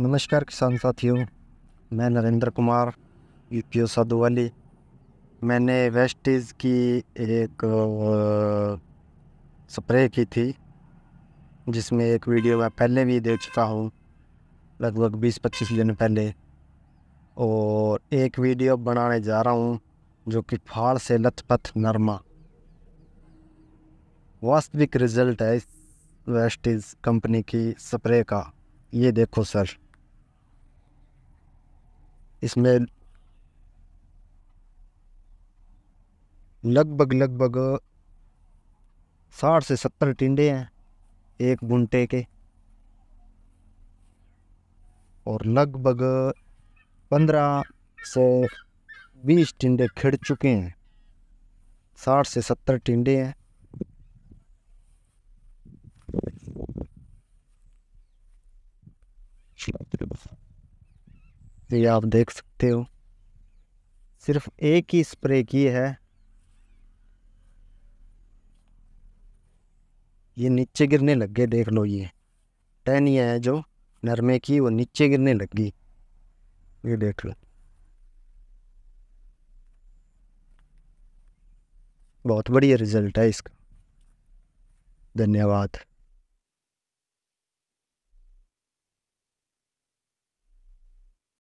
नमस्कार किसान साथियों मैं Narendra Kumar U P O Sadhuwali मैंने वेस्टीज़ की एक स्प्रे की थी जिसमें एक वीडियो मैं पहले भी दे चुका हूँ लगभग 20-25 दिन पहले और एक वीडियो बनाने जा रहा हूँ जो कि फाड़ से लथपथ नरमा वास्तविक रिज़ल्ट है इस वेस्टीज़ कंपनी की स्प्रे का ये देखो सर इसमें लगभग लगभग साठ से सत्तर टिंडे हैं एक बुनटे के और लगभग पंद्रह से बीस टिंडे खिड़ चुके हैं साठ से सत्तर टिंडे हैं ये आप देख सकते हो सिर्फ एक ही स्प्रे की है ये नीचे गिरने लग गए देख लो ये टहनिया है जो नरमे की वो नीचे गिरने लग गई ये देख लो बहुत बढ़िया रिजल्ट है इसका धन्यवाद